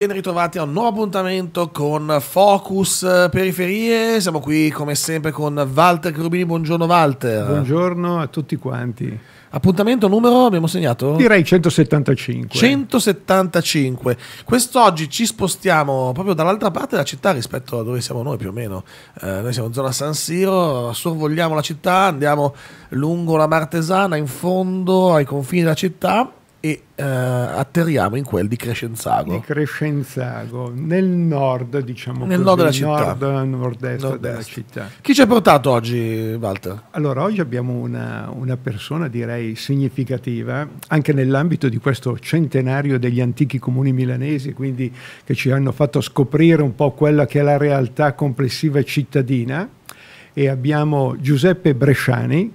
Ben ritrovati a un nuovo appuntamento con Focus eh, Periferie, siamo qui come sempre con Walter Crubini, buongiorno Walter. Buongiorno a tutti quanti. Appuntamento numero abbiamo segnato? Direi 175. 175. Quest'oggi ci spostiamo proprio dall'altra parte della città rispetto a dove siamo noi più o meno. Eh, noi siamo in zona San Siro, sorvogliamo la città, andiamo lungo la Martesana, in fondo ai confini della città e uh, atterriamo in quel di Crescenzago. Di Crescenzago, nel nord, diciamo nel così, nord della città. Nord, nord-est, nord-est, della città. Chi ci ha portato oggi, Walter? Allora, oggi abbiamo una, una, persona, direi, significativa, anche nell'ambito di questo centenario degli antichi comuni milanesi, quindi che ci hanno fatto scoprire un po' quella che è la realtà complessiva cittadina. E abbiamo Giuseppe Bresciani,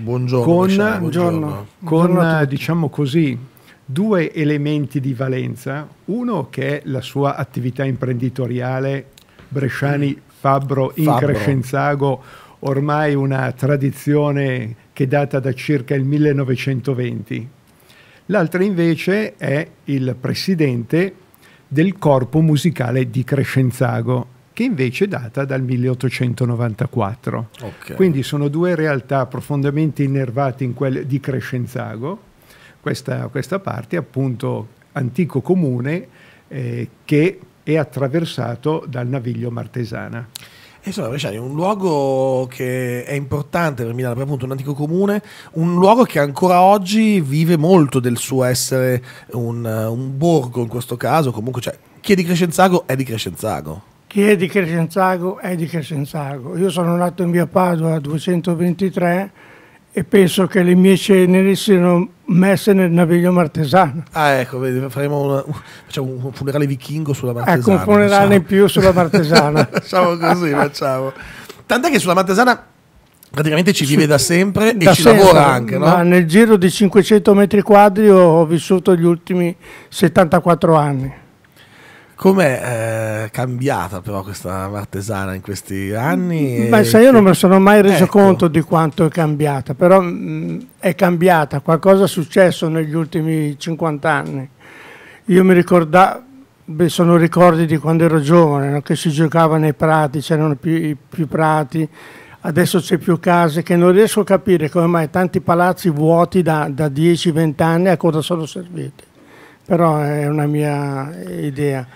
Buongiorno. Con, diciamo, buongiorno. Buongiorno. con buongiorno diciamo così, due elementi di valenza. Uno che è la sua attività imprenditoriale, Bresciani Fabbro in Fabbro. Crescenzago, ormai una tradizione che data da circa il 1920. L'altra invece è il presidente del corpo musicale di Crescenzago che invece è data dal 1894. Okay. Quindi sono due realtà profondamente innervate in quelle di Crescenzago, questa, questa parte appunto antico comune eh, che è attraversato dal naviglio Martesana. Insomma, Bresciani è un luogo che è importante per Milano, per appunto un antico comune, un luogo che ancora oggi vive molto del suo essere un, un borgo in questo caso, comunque cioè, chi è di Crescenzago è di Crescenzago chi è di Crescenzago è di Crescenzago. Io sono nato in via Padova 223 e penso che le mie ceneri siano messe nel naviglio martesano. Ah, ecco, faremo una, facciamo un funerale vichingo sulla martesana. Ecco, un diciamo. funerale diciamo. in più sulla martesana. facciamo così, facciamo. Tant'è che sulla martesana praticamente ci vive da sempre da e ci lavora anche. No? nel giro di 500 metri quadri ho vissuto gli ultimi 74 anni. Com'è eh, cambiata però questa martesana in questi anni? Beh, sai, io non mi sono mai reso ecco. conto di quanto è cambiata, però mh, mm, è cambiata, qualcosa è successo negli ultimi 50 anni. Io mi ricordavo, sono ricordi di quando ero giovane, no? che si giocava nei prati, c'erano più, più prati, adesso c'è più case, che non riesco a capire come mai tanti palazzi vuoti da, da 10-20 anni a cosa sono serviti però è una mia idea.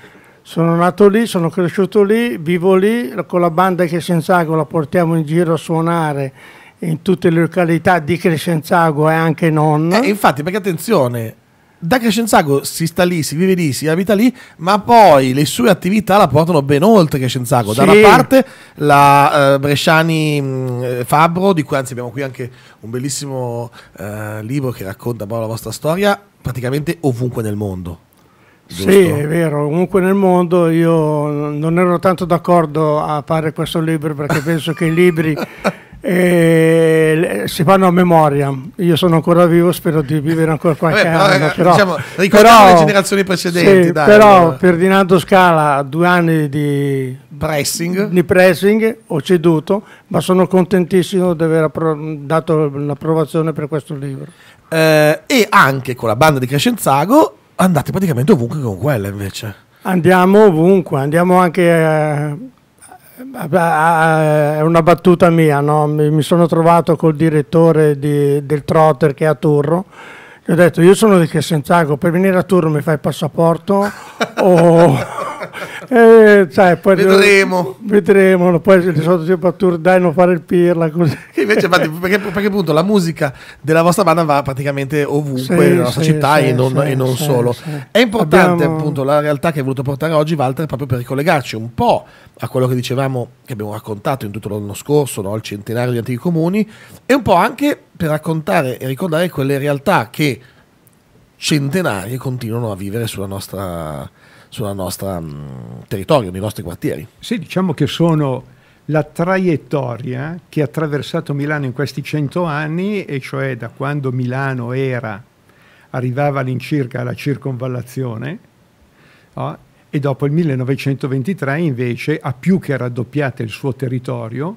Sono nato lì, sono cresciuto lì, vivo lì, con la banda che Crescenzago la portiamo in giro a suonare in tutte le località di Crescenzago e anche non. Eh, infatti, perché attenzione, da Crescenzago si sta lì, si vive lì, si abita lì, ma poi le sue attività la portano ben oltre Crescenzago. Sì. Da una parte la eh, Bresciani mh, Fabbro, di cui anzi abbiamo qui anche un bellissimo eh, libro che racconta la vostra storia, praticamente ovunque nel mondo Giusto? Sì, è vero, comunque nel mondo io non ero tanto d'accordo a fare questo libro perché penso che i libri eh, si fanno a memoria. Io sono ancora vivo, spero di vivere ancora qualche Vabbè, anno. Eh, però, diciamo, ricordiamo però, le generazioni precedenti. Sì, dai, però allora. Ferdinando Scala due anni di pressing. di pressing ho ceduto, ma sono contentissimo di aver dato l'approvazione per questo libro. Eh, e anche con la banda di Crescenzago andate praticamente ovunque con quella invece. Andiamo ovunque, andiamo anche... Eh, è una battuta mia, no? mi sono trovato col direttore di, del trotter che è a Turro. Gli ho detto: Io sono di Senz'ago, per venire a Turro mi fai il passaporto? o... eh, sai, poi vedremo. Vedremo, poi di solito si fa tour, dai, non fare il pirla così. Che invece, infatti, perché, perché, appunto la musica della vostra banda va praticamente ovunque sì, nella nostra sì, città sì, e non, e non solo. È importante Abbiamo... appunto la realtà che hai voluto portare oggi, Walter, proprio per ricollegarci un po' a quello che dicevamo, che abbiamo raccontato in tutto l'anno scorso, no? il centenario di antichi comuni, e un po' anche per raccontare e ricordare quelle realtà che centenarie continuano a vivere sulla nostra sulla nostra mh, mm, territorio, nei nostri quartieri. Sì, diciamo che sono la traiettoria che ha attraversato Milano in questi cento anni, e cioè da quando Milano era, arrivava all'incirca alla circonvallazione, oh, e dopo il 1923 invece ha più che raddoppiato il suo territorio,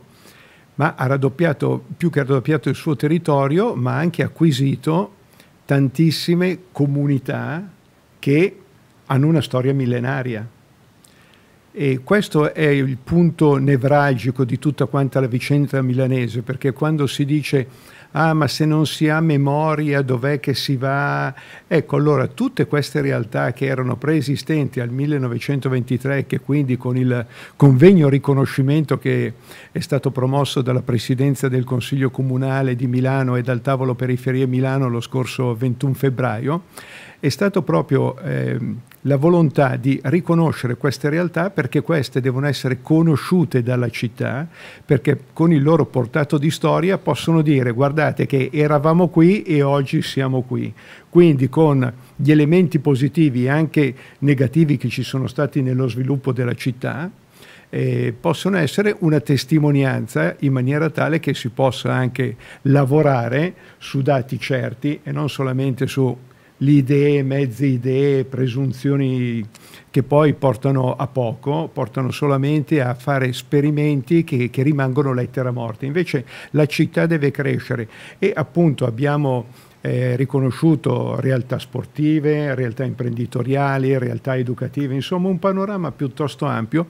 ma ha raddoppiato, più che raddoppiato il suo territorio, ma ha anche acquisito tantissime comunità che hanno una storia millenaria. E questo è il punto nevralgico di tutta quanta la vicenda milanese, perché quando si dice ah ma se non si ha memoria dov'è che si va? Ecco, allora tutte queste realtà che erano preesistenti al 1923 che quindi con il convegno riconoscimento che è stato promosso dalla Presidenza del Consiglio Comunale di Milano e dal Tavolo Periferie Milano lo scorso 21 febbraio, è stato proprio... Eh, la volontà di riconoscere queste realtà perché queste devono essere conosciute dalla città, perché con il loro portato di storia possono dire guardate che eravamo qui e oggi siamo qui. Quindi con gli elementi positivi e anche negativi che ci sono stati nello sviluppo della città, eh, possono essere una testimonianza in maniera tale che si possa anche lavorare su dati certi e non solamente su le idee, mezze idee, presunzioni che poi portano a poco, portano solamente a fare esperimenti che, che rimangono lettera morta. Invece la città deve crescere e appunto abbiamo eh, riconosciuto realtà sportive, realtà imprenditoriali, realtà educative, insomma un panorama piuttosto ampio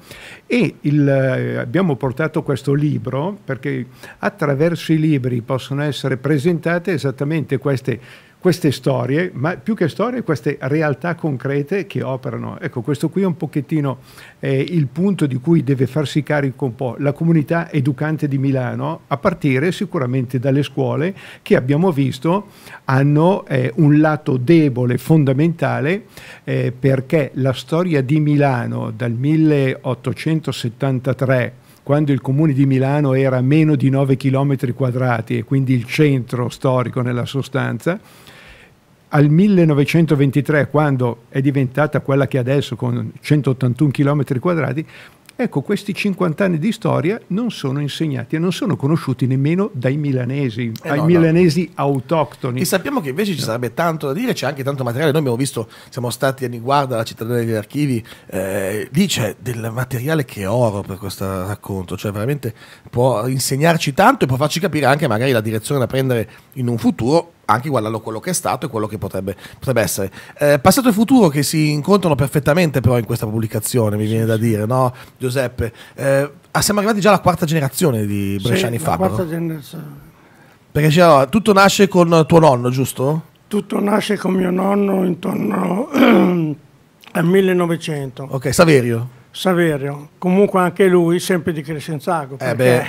e il, eh, abbiamo portato questo libro perché attraverso i libri possono essere presentate esattamente queste queste storie, ma più che storie, queste realtà concrete che operano. Ecco, questo qui è un pochettino eh, il punto di cui deve farsi carico un po' la comunità educante di Milano, a partire sicuramente dalle scuole che abbiamo visto hanno eh, un lato debole fondamentale eh, perché la storia di Milano dal 1873 quando il comune di Milano era meno di 9 km quadrati e quindi il centro storico nella sostanza, al 1923, quando è diventata quella che adesso con 181 km quadrati, Ecco, questi 50 anni di storia non sono insegnati e non sono conosciuti nemmeno dai milanesi, eh ai no, milanesi no. autoctoni. E sappiamo che invece ci sarebbe tanto da dire, c'è anche tanto materiale. Noi abbiamo visto, siamo stati a Niguarda, la cittadina degli archivi, eh, lì c'è del materiale che è oro per questo racconto, cioè veramente può insegnarci tanto e può farci capire anche magari la direzione da prendere in un futuro anche guardando quello che è stato e quello che potrebbe, potrebbe essere. Eh, passato e futuro che si incontrano perfettamente però in questa pubblicazione, mi viene da dire, no Giuseppe? Eh, siamo arrivati già alla quarta generazione di Bresciani sì, Fabbro. quarta generazione. Perché cioè, tutto nasce con tuo nonno, giusto? Tutto nasce con mio nonno intorno al 1900. Ok, Saverio. Saverio, comunque anche lui sempre di Crescenzago. Eh beh.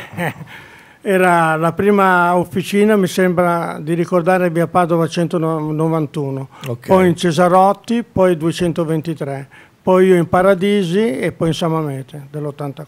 Era la prima officina, mi sembra di ricordare, via Padova 191, okay. poi in Cesarotti, poi 223, poi io in Paradisi e poi in Samamete dell'84.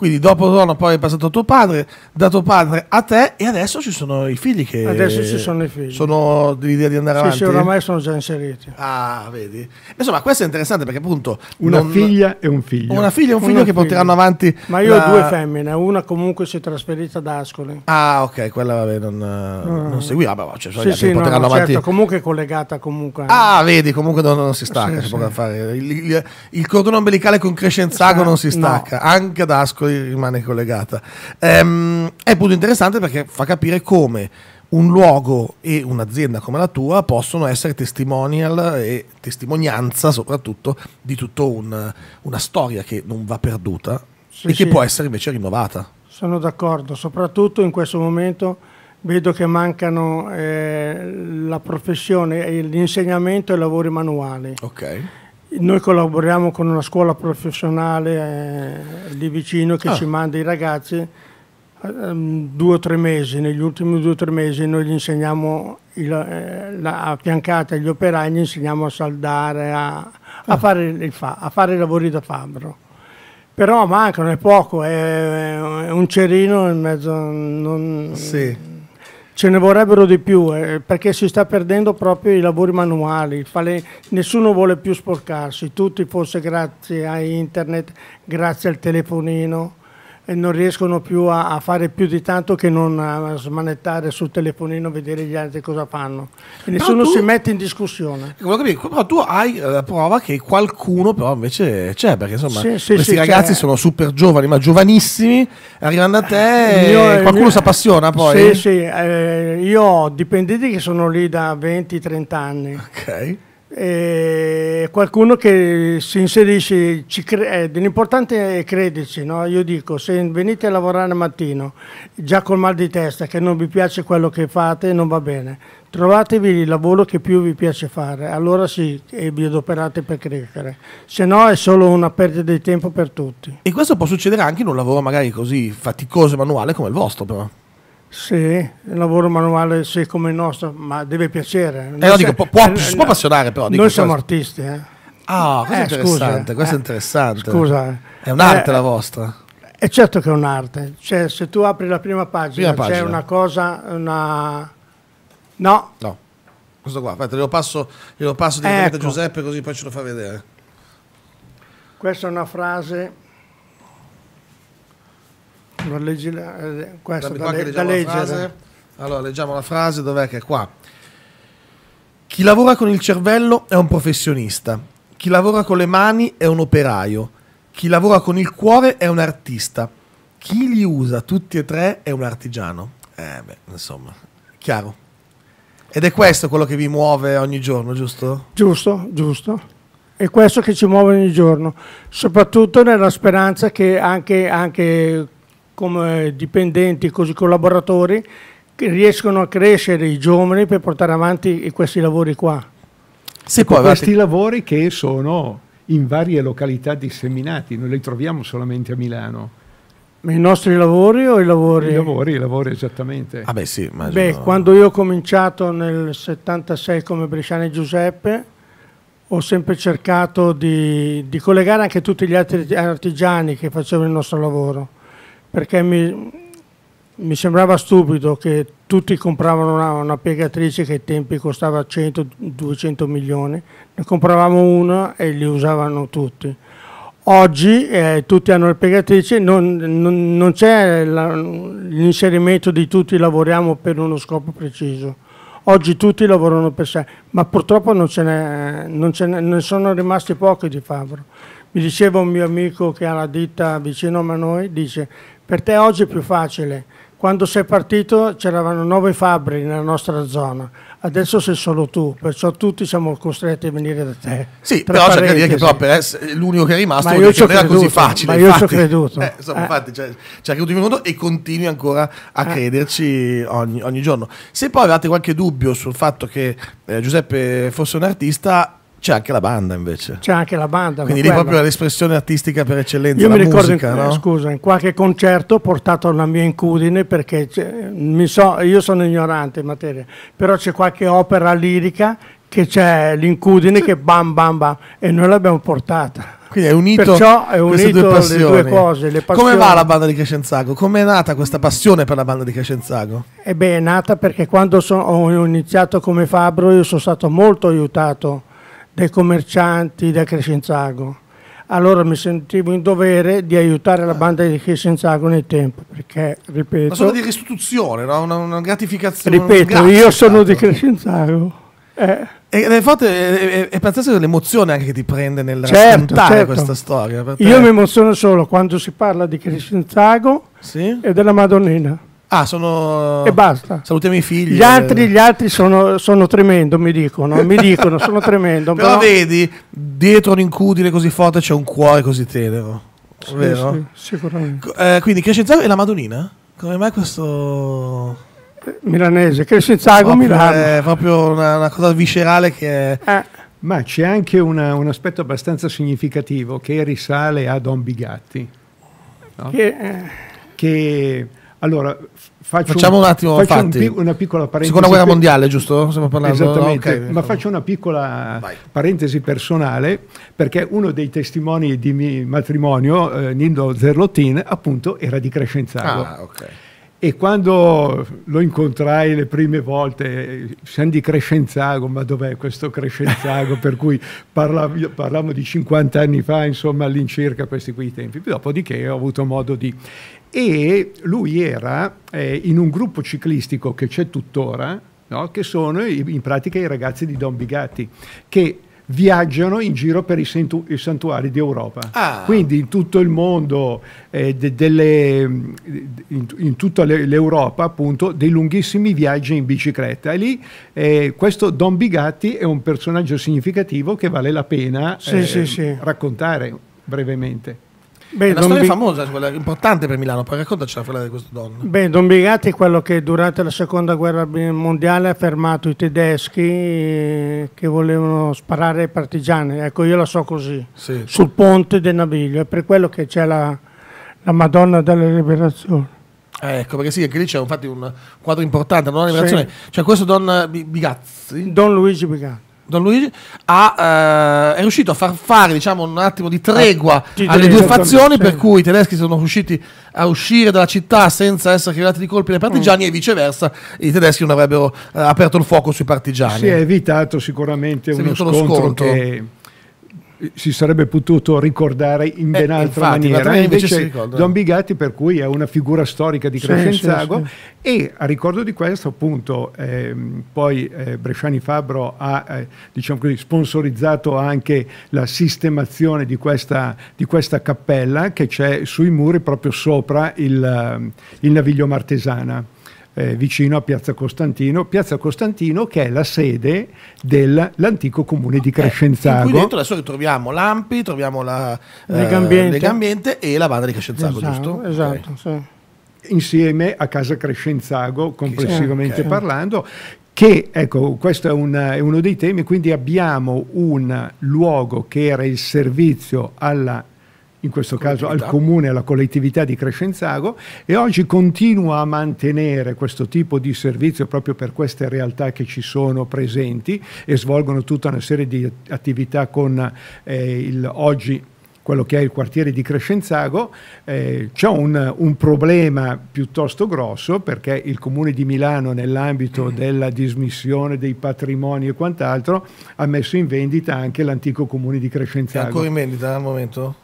Quindi dopo Rono poi è passato a tuo padre, da tuo padre a te e adesso ci sono i figli che... Adesso ci sono i figli. Sono dell'idea di andare sì, avanti? Sì, oramai sono già inseriti. Ah, vedi. Insomma, questo è interessante perché appunto... Una non... figlia e un figlio. Una figlia e un figlio una che figlia. porteranno avanti... Ma io la... ho due femmine, una comunque si è trasferita ad Ascoli. Ah, ok, quella vabbè, non, no. Ah. non seguiva, ma cioè, sì, cioè, sì, no, no, avanti... Certo, comunque è collegata comunque. Ah, vedi, comunque non, non si stacca, sì, si il, il, il, cordone ombelicale con Crescenzago non si stacca, anche ad Ascoli rimane collegata. Ehm, è appunto interessante perché fa capire come un luogo e un'azienda come la tua possono essere testimonial e testimonianza soprattutto di tutta un, una storia che non va perduta sì, e che può essere invece rinnovata. Sono d'accordo, soprattutto in questo momento vedo che mancano eh, la professione, l'insegnamento e i lavori manuali. Okay. Noi collaboriamo con una scuola professionale eh, vicino che ah. ci manda i ragazzi eh, due o tre mesi, negli ultimi due o tre mesi noi gli insegniamo il, eh, la, a fiancata agli operai, gli insegniamo a saldare, a, ah. a, fare, fa, a fare, i lavori da fabbro. Però mancano, è poco, è, è un cerino in mezzo... Non, sì Ce ne vorrebbero di più eh, perché si sta perdendo proprio i lavori manuali, fale, nessuno vuole più sporcarsi, tutti forse grazie a internet, grazie al telefonino, e non riescono più a, a, fare più di tanto che non eh, smanettare sul telefonino e vedere gli altri cosa fanno. E nessuno tu, si mette in discussione. Eh, capito, però tu hai eh, la prova che qualcuno però invece c'è, perché insomma sì, sì, questi sì, ragazzi c'è. sono super giovani, ma giovanissimi, arrivano da te mio, e qualcuno si appassiona poi. Sì, sì, eh, io ho dipendenti che sono lì da 20-30 anni. Ok e qualcuno che si inserisce, eh, l'importante è crederci, no? io dico se venite a lavorare al mattino già col mal di testa che non vi piace quello che fate non va bene, trovatevi il lavoro che più vi piace fare, allora sì, e vi adoperate per crescere, se no è solo una perdita di tempo per tutti. E questo può succedere anche in un lavoro magari così faticoso e manuale come il vostro però. Sì, il lavoro manuale sì come il nostro, ma deve piacere. Eh, dico, può, può, si eh, può appassionare però. Dico, noi siamo questo. artisti. Eh. Ah, questo, eh, è interessante, scusa, questo è eh, interessante. Scusa. È un'arte eh, la vostra. È certo che è un'arte. Cioè, se tu apri la prima pagina, prima c'è una cosa, una... No. No. Questo qua, aspetta, glielo passo, glielo passo direttamente ecco. a Giuseppe così poi ce lo fa vedere. Questa è una frase lo leggi, eh, questo da, le, da leggere. Allora, leggiamo la frase, dov'è che è qua? Chi lavora con il cervello è un professionista, chi lavora con le mani è un operaio, chi lavora con il cuore è un artista, chi li usa tutti e tre è un artigiano. Eh beh, insomma, chiaro. Ed è questo quello che vi muove ogni giorno, giusto? Giusto, giusto. È questo che ci muove ogni giorno, soprattutto nella speranza che anche, anche come dipendenti, così collaboratori, che riescono a crescere i giovani per portare avanti questi lavori qua. Se ecco, questi lavori che sono in varie località disseminati, non li troviamo solamente a Milano. I nostri lavori o i lavori? I lavori, i lavori esattamente. Ah beh, sì, beh, quando io ho cominciato nel 76 come Bresciani Giuseppe, ho sempre cercato di, di collegare anche tutti gli altri artigiani che facevano il nostro lavoro perché mi, mi, sembrava stupido che tutti compravano una, una piegatrice che ai tempi costava 100-200 milioni, ne compravamo una e li usavano tutti. Oggi eh, tutti hanno le piegatrici, non, non, non c'è l'inserimento di tutti lavoriamo per uno scopo preciso. Oggi tutti lavorano per sé, ma purtroppo non ce ne, non ce ne, ne sono rimasti pochi di Fabro. Mi diceva un mio amico che ha la ditta vicino a noi, dice, per te oggi è più facile, quando sei partito c'erano nove fabbri nella nostra zona, adesso sei solo tu, perciò tutti siamo costretti a venire da te. Sì, Tra però c'è da dire che però essere eh, l'unico che è rimasto non creduto, era così facile. Ma io ci ho creduto. Eh, insomma, eh. infatti, cioè, creduto in un e continui ancora a eh. crederci ogni, ogni, giorno. Se poi avete qualche dubbio sul fatto che eh, Giuseppe fosse un artista, c'è anche la banda invece. C'è anche la banda. Quindi lì quella. proprio l'espressione artistica per eccellenza. Io mi ricordo, in, no? scusa, in qualche concerto ho portato la mia incudine perché so, io sono ignorante in materia, però c'è qualche opera lirica che c'è l'incudine che bam bam bam e noi l'abbiamo portata. Quindi è unito, Perciò è unito due le due cose. Le Come va la banda di Crescenzago? Come è nata questa passione per la banda di Crescenzago? E eh beh, è nata perché quando so, ho iniziato come fabbro io sono stato molto aiutato dai commercianti, da Crescenzago. Allora mi sentivo in dovere di aiutare la banda di Crescenzago nel tempo, perché, ripeto... Una sorta di restituzione, no? una, una, gratificazione. Ripeto, io sono di Crescenzago. Eh. E, infatti è, è, è pazzesca l'emozione anche che ti prende nel certo, certo. questa storia. Io mi emoziono solo quando si parla di Crescenzago sì? e della Madonnina. Ah, sono. E basta. Salutiamo i figli. Gli altri, gli altri sono, sono, tremendo, mi dicono. Mi dicono, sono tremendo. Però, però, vedi, dietro un'incudine così forte c'è un cuore così tenero. Sì, vero? Sì, sicuramente. Eh, quindi Crescenzago e la Madonina? Come mai questo. Eh, milanese, Crescenzago, Milano. È eh, proprio una, una, cosa viscerale che. Eh. Ma c'è anche una, un aspetto abbastanza significativo che risale a Don Bigatti. No? Che. Eh. che allora, faccio facciamo un, un attimo faccio Un pic- una piccola parentesi. Seconda guerra mondiale, giusto? Stiamo parlando Esattamente, no? okay. ma faccio una piccola Vai. parentesi personale perché uno dei testimoni di mio matrimonio, eh, Nindo Zerlottin, appunto era di Crescenzago. Ah, okay. E quando lo incontrai le prime volte, siamo di Crescenzago, ma dov'è questo Crescenzago? per cui parlavo, parlavamo di 50 anni fa, insomma, all'incirca questi qui tempi. Dopodiché ho avuto modo di e lui era eh, in un gruppo ciclistico che c'è tuttora, no? che sono in pratica i ragazzi di Don Bigatti, che viaggiano in giro per i, i santuari d'Europa. Ah. Quindi in tutto il mondo, eh, de delle, in, in, tutta l'Europa appunto, dei lunghissimi viaggi in bicicletta. E lì eh, questo Don Bigatti è un personaggio significativo che vale la pena sì, sì, eh, sì. raccontare brevemente. Beh, è una storia Big... famosa, quella importante per Milano, poi raccontacela quella di questo donna. Beh, Don Bigatti è quello che durante la seconda guerra mondiale ha fermato i tedeschi eh, che volevano sparare ai partigiani, ecco io la so così, sì. sul ponte del Naviglio, è per quello che c'è la, la Madonna della Liberazione. Eh, ecco, perché sì, anche lì c'è infatti un quadro importante, una liberazione. Sì. Cioè questo Don Bigazzi. Don Luigi Bigatti. Don Luigi ha, eh, è riuscito a far fare diciamo, un attimo di tregua eh, alle due fazioni per cui i tedeschi sono riusciti a uscire dalla città senza essere creati di colpi dai partigiani mm. e viceversa i tedeschi non avrebbero eh, aperto il fuoco sui partigiani. Si è evitato sicuramente si uno scontro, scontro che si sarebbe potuto ricordare in eh, ben eh, altra infatti, maniera. Invece, invece Don Bigatti, per cui è una figura storica di Crescenzago, sì, sì, sì. e a ricordo di questo, appunto, ehm, poi eh, Bresciani Fabbro ha eh, diciamo così, sponsorizzato anche la sistemazione di questa, di questa, cappella che c'è sui muri proprio sopra il, ehm, il Naviglio Martesana eh, vicino a Piazza Costantino, Piazza Costantino che è la sede dell'antico comune di Crescenzago. Eh, qui dentro adesso troviamo l'Ampi, troviamo la Legambiente. Eh, Legambiente e la Banda di Crescenzago, esatto, giusto? Esatto, okay. sì. Insieme a Casa Crescenzago, complessivamente okay. parlando, che ecco, questo è, un, è, uno dei temi, quindi abbiamo un luogo che era il servizio alla in questo caso al comune e alla collettività di Crescenzago e oggi continua a mantenere questo tipo di servizio proprio per queste realtà che ci sono presenti e svolgono tutta una serie di attività con eh, il, oggi quello che è il quartiere di Crescenzago, eh, c'è un, un, problema piuttosto grosso perché il Comune di Milano nell'ambito mm. della dismissione dei patrimoni e quant'altro ha messo in vendita anche l'antico Comune di Crescenzago. È ancora in vendita al momento?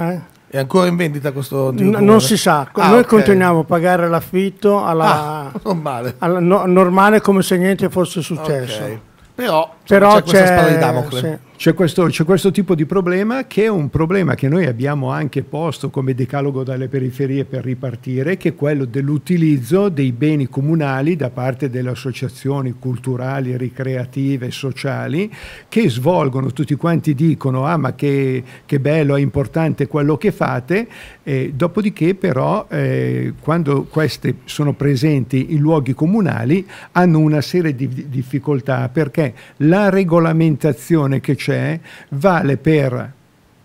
Eh? È ancora in vendita questo N- Non si sa, ah, noi okay. continuiamo a pagare l'affitto alla, ah, normale. alla no, normale. come se niente fosse successo. Okay. Però, Però c'è, c'è questa spada di Damocle. Sì. C'è questo, c'è questo, tipo di problema che è un problema che noi abbiamo anche posto come decalogo dalle periferie per ripartire, che è quello dell'utilizzo dei beni comunali da parte delle associazioni culturali, ricreative, sociali, che svolgono, tutti quanti dicono, ah ma che, che bello, è importante quello che fate, eh, dopodiché però eh, quando queste sono presenti in luoghi comunali hanno una serie di difficoltà perché la regolamentazione che c'è c'è vale per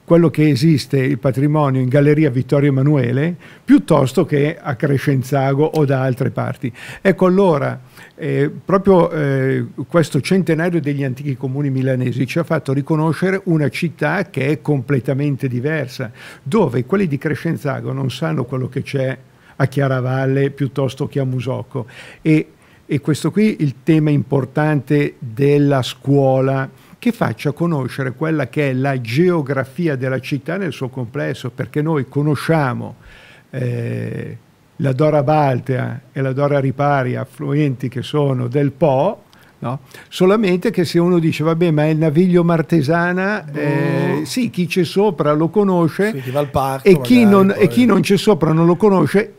quello che esiste, il patrimonio in Galleria Vittorio Emanuele, piuttosto che a Crescenzago o da altre parti. Ecco allora, eh, proprio eh, questo centenario degli antichi comuni milanesi ci ha fatto riconoscere una città che è completamente diversa, dove quelli di Crescenzago non sanno quello che c'è a Chiaravalle piuttosto che a Musocco. E, e questo qui è il tema importante della scuola che faccia conoscere quella che è la geografia della città nel suo complesso, perché noi conosciamo eh, la Dora Baltea e la Dora Ripari, affluenti che sono del Po, No? Solamente che se uno dice, vabbè, ma è il naviglio martesana, oh. eh, boh. sì, chi c'è sopra lo conosce sì, parco, e, chi magari, non, e, chi non, c'è sopra non lo conosce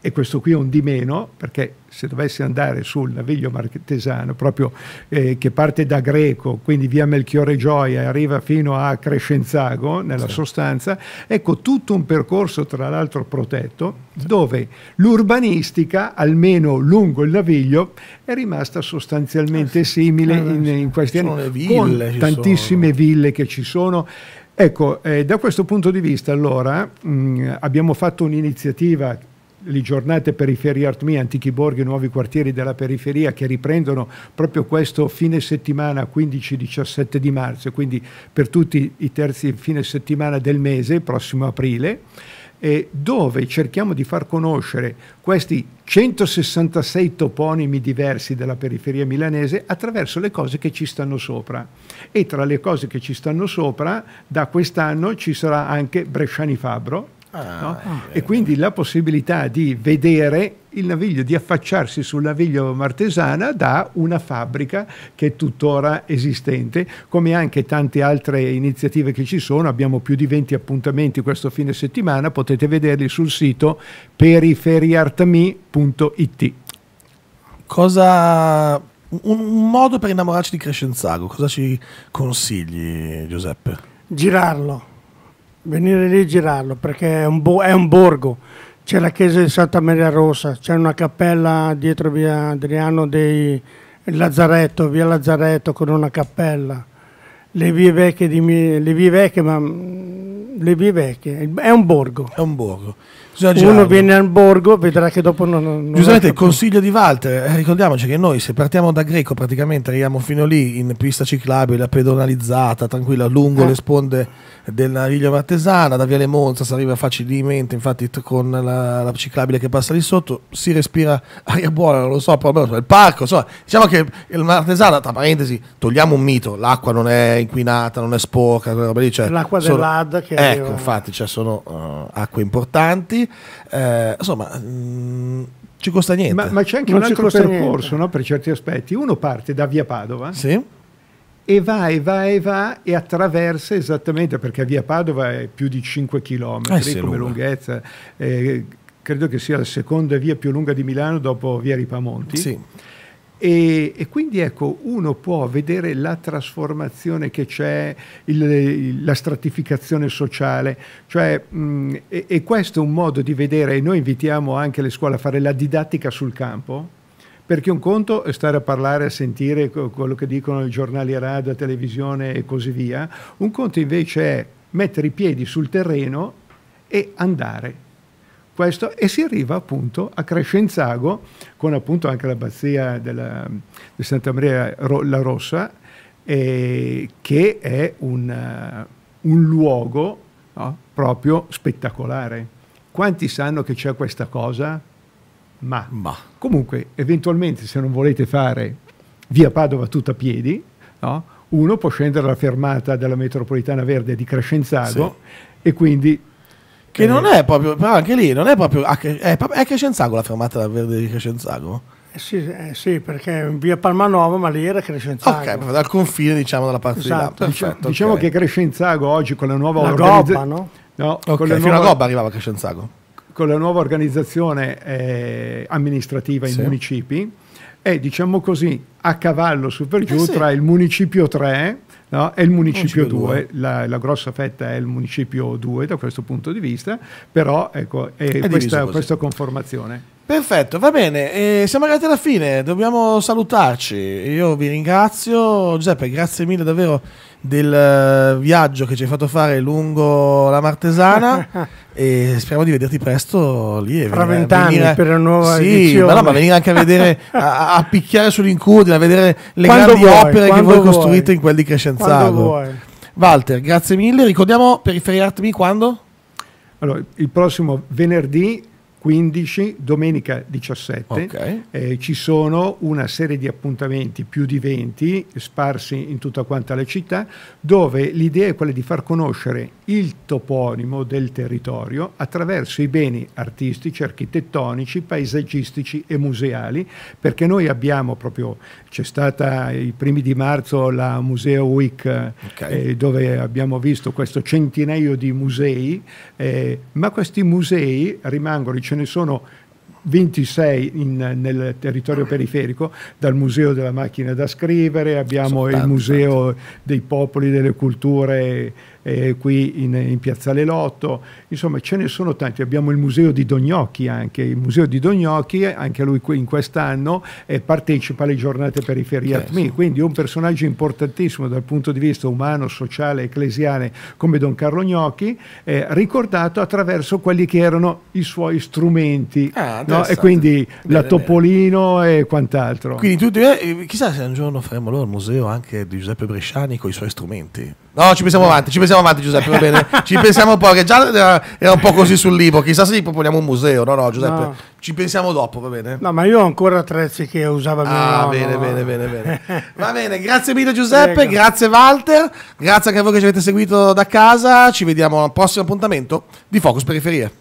e questo qui è un di meno, perché se dovessi andare sul naviglio marchesano, proprio eh, che parte da Greco, quindi via Melchiore Gioia e arriva fino a Crescenzago, nella sì. sostanza, ecco tutto un percorso tra l'altro protetto, sì. dove l'urbanistica, almeno lungo il naviglio, è rimasta sostanzialmente ah, simile ah, in, in questi anni, con tantissime sono. ville che ci sono. Ecco, eh, da questo punto di vista allora mh, mm, abbiamo fatto un'iniziativa le giornate periferie Art Me, antichi borghi, nuovi quartieri della periferia che riprendono proprio questo fine settimana 15-17 di marzo, quindi per tutti i terzi fine settimana del mese, prossimo aprile, dove cerchiamo di far conoscere questi 166 toponimi diversi della periferia milanese attraverso le cose che ci stanno sopra. E tra le cose che ci stanno sopra, da quest'anno ci sarà anche Bresciani Fabbro, Ah, no? Ah. E quindi la possibilità di vedere il naviglio, di affacciarsi sul naviglio martesana da una fabbrica che è tuttora esistente, come anche tante altre iniziative che ci sono. Abbiamo più di 20 appuntamenti questo fine settimana, potete vederli sul sito periferiartami.it. Cosa un, un, modo per innamorarci di Crescenzago, cosa ci consigli Giuseppe? Girarlo venire lì e girarlo perché è un, bo è un borgo. C'è la chiesa di Santa Maria Rossa, c'è una cappella dietro via Adriano dei Lazzaretto, via Lazzaretto con una cappella. Le vie vecchie, di, le vie vecchie, ma le vie vecchie, è un borgo. È un borgo. Giorgiano. uno viene al Borgo, vedrà che dopo non. non il consiglio di Walter, eh, ricordiamoci che noi se partiamo da Greco praticamente arriviamo fino lì in pista ciclabile, pedonalizzata, tranquilla, lungo eh. le sponde della Riglia Martesana, da Viale Monza si arriva facilmente, infatti con la, la, ciclabile che passa lì sotto si respira aria buona, non lo so, proprio cioè, il parco, insomma, diciamo che il Martesana, tra parentesi, togliamo un mito, l'acqua non è inquinata, non è sporca, lì, cioè, l'acqua sono, dell'AD che Ecco, arriva... infatti, cioè, sono uh, acque importanti eh, insomma... Mh, mm, ci costa niente. Ma, ma c'è anche non un altro percorso no, per certi aspetti. Uno parte da via Padova sì. e va e va e va e attraversa esattamente perché via Padova è più di 5 km eh sì, come lunga. lunghezza. Eh, credo che sia la seconda via più lunga di Milano dopo via Ripamonti. Sì e, e, quindi ecco, uno può vedere la trasformazione che c'è, il, la stratificazione sociale, cioè, mh, mm, e, e, questo è un modo di vedere, e noi invitiamo anche le scuole a fare la didattica sul campo, perché un conto è stare a parlare, a sentire quello che dicono i giornali radio, televisione e così via, un conto invece è mettere i piedi sul terreno e andare, questo, e si arriva appunto a Crescenzago, con appunto anche l'abbazia della, di Santa Maria la Rossa, eh, che è un, eh, un luogo no, proprio spettacolare. Quanti sanno che c'è questa cosa? Ma. Ma. comunque, eventualmente, se non volete fare via Padova tutta a piedi, no, uno può scendere alla fermata della metropolitana verde di Crescenzago sì. e quindi che non è proprio, però anche lì non è proprio. Ah, è, è Crescenzago la fermata da verde di Crescenzago? Eh sì, eh sì, perché via Palmanova, ma lì era Crescenzago. Ok, dal confine, diciamo, dalla parte esatto. di là. Esatto. Perfetto, diciamo okay. che Crescenzago oggi con la nuova organizzazione. no? No, okay, con nuova... fino a Gobba arrivava Crescenzago. Con la nuova organizzazione eh, amministrativa sì. in municipi è diciamo così a cavallo su per eh giù eh sì. tra il municipio 3 no, e il municipio, municipio 2, 2. La, la, grossa fetta è il municipio 2 da questo punto di vista, però ecco, è, è questa, questa conformazione. Perfetto, va bene, e siamo arrivati alla fine, dobbiamo salutarci. Io vi ringrazio, Giuseppe, grazie mille davvero del eh, viaggio che ci hai fatto fare lungo la Martesana e speriamo di vederti presto lì. E Fra vent'anni per una nuova sì, edizione. Ma, no, ma venire anche a vedere, a, a picchiare sull'incudine, a vedere le quando grandi vuoi, opere che voi costruite in quel di Crescenzago. Walter, grazie mille, ricordiamo per Art Me quando? Allora, il prossimo venerdì 15, domenica 17, okay. eh, ci sono una serie di appuntamenti, più di 20, sparsi in tutta quanta la città, dove l'idea è quella di far conoscere il toponimo del territorio attraverso i beni artistici, architettonici, paesaggistici e museali, perché noi abbiamo proprio, c'è stata i primi di marzo la Museo Week, eh, okay. eh, dove abbiamo visto questo centinaio di musei, eh, ma questi musei rimangono i ce ne sono 26 in, nel territorio ah. periferico, dal Museo della Macchina da Scrivere, abbiamo Soltanto, il Museo certo. dei Popoli, delle Culture eh, qui in, in, Piazzale Lotto, insomma ce ne sono tanti, abbiamo il museo di Dognocchi anche, il museo di Dognocchi anche lui in quest'anno eh, partecipa alle giornate periferia certo. ATMI, quindi un personaggio importantissimo dal punto di vista umano, sociale, ecclesiale come Don Carlo Gnocchi, eh, ricordato attraverso quelli che erano i suoi strumenti, ah, no? e quindi bene, la Topolino bene. e quant'altro. Quindi tutti, eh, chissà se un giorno faremo loro il museo anche di Giuseppe Bresciani con i suoi strumenti. No, ci pensiamo avanti, ci pensiamo avanti Giuseppe, va bene. ci pensiamo un po', che già era un po' così sul libro, chissà se gli proponiamo un museo. No, no, Giuseppe, no. ci pensiamo dopo, va bene. No, ma io ho ancora attrezzi che usava mio Ah, nonno. bene, bene, bene, bene. va bene, grazie mille Giuseppe, Prego. grazie Walter, grazie anche a voi che ci avete seguito da casa. Ci vediamo al prossimo appuntamento di Focus Periferie.